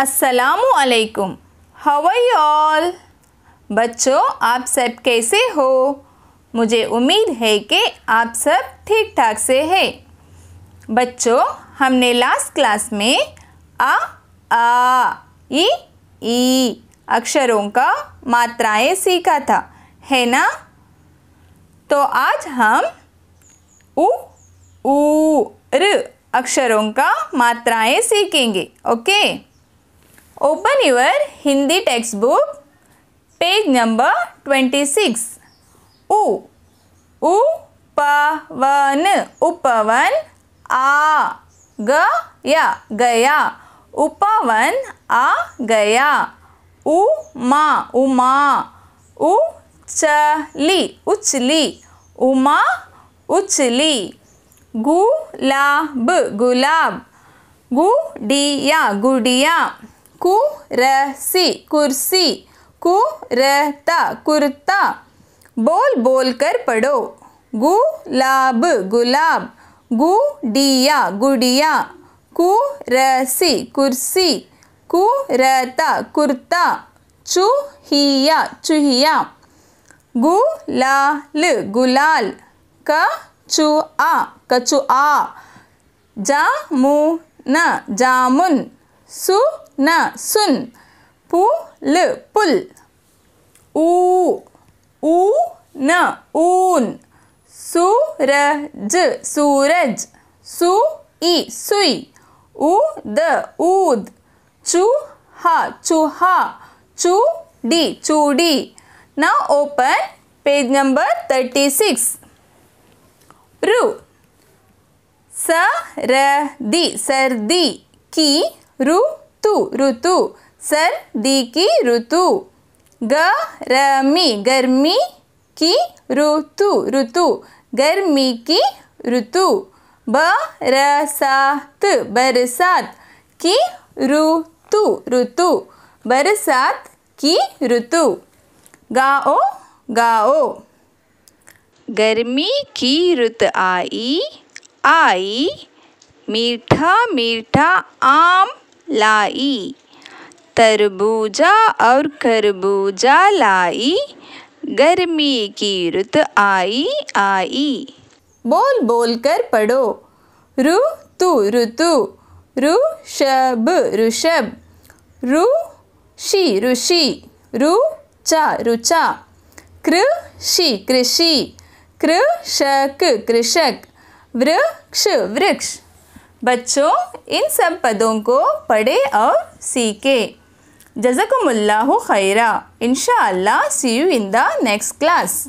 असलकुम you all बच्चों आप सब कैसे हो मुझे उम्मीद है कि आप सब ठीक ठाक से हैं बच्चों हमने लास्ट क्लास में आ आ ई ई अक्षरों का मात्राएं सीखा था है ना तो आज हम उ ऊ र अक्षरों का मात्राएं सीखेंगे okay Open your Hindi textbook, page number 26. U. Upavan. Upavan. A. Gaya. Gaya. Upavan. A. Gaya. Uma. Uma. Uchali. Uchli. Uma. Uchli. Gulab. Gulab. Gudiya. Gudiya. कुरसी कुर्सी कुरता कुर्ता बोल बोल कर पढ़ो गुलाब गुलाब गुडिया गुडिया कुरसी कुर्सी कुरता कुर्ता चुहिया चुहिया गुलाल गुलाल कचुआ कचुआ जामुन जामुन सु न सुन पुल पुल ऊ ऊ न ऊन सूरज सूरज सु ई सुई उद ऊद चूहा चूहा चू डी चूडी now open page number thirty six रु सरदी सर्दी की रू तु ऋतु सर्दी की ऋतु रमी गर्मी की ऋतु ऋतु गर्मी की ऋतु रसात बरसात की ऋतु ऋतु बरसात की ऋतु गाओ गाओ गर्मी की ऋतु आई आई मीठा मीठा आम लाई तरबूजा और खरबूजा लाई गर्मी की रुत आई आई बोल बोल कर पढ़ो रु तु ऋतु रु शब ऋषभ रु शी ऋषि रु चा रुचा कृ शी कृषि कृषक कृषक वृक्ष वृक्ष बच्चों इन सब पदों को पढ़े और सीखे जजाकमुल्लाह खैरा इनशा see you in the next class